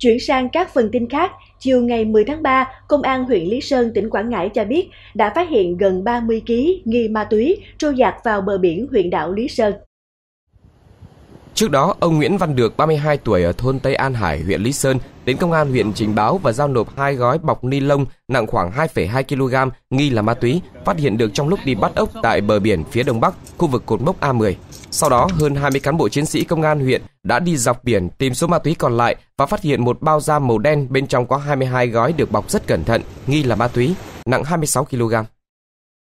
Chuyển sang các phần tin khác, chiều ngày 10 tháng 3, Công an huyện Lý Sơn, tỉnh Quảng Ngãi cho biết đã phát hiện gần 30 kg nghi ma túy trôi dạt vào bờ biển huyện đảo Lý Sơn. Trước đó, ông Nguyễn Văn Được, 32 tuổi ở thôn Tây An Hải, huyện Lý Sơn, đến công an huyện trình báo và giao nộp hai gói bọc ni lông nặng khoảng 2,2 kg nghi là ma túy phát hiện được trong lúc đi bắt ốc tại bờ biển phía đông bắc, khu vực cột mốc A10. Sau đó, hơn 20 cán bộ chiến sĩ công an huyện đã đi dọc biển tìm số ma túy còn lại và phát hiện một bao da màu đen bên trong có 22 gói được bọc rất cẩn thận, nghi là ma túy, nặng 26 kg.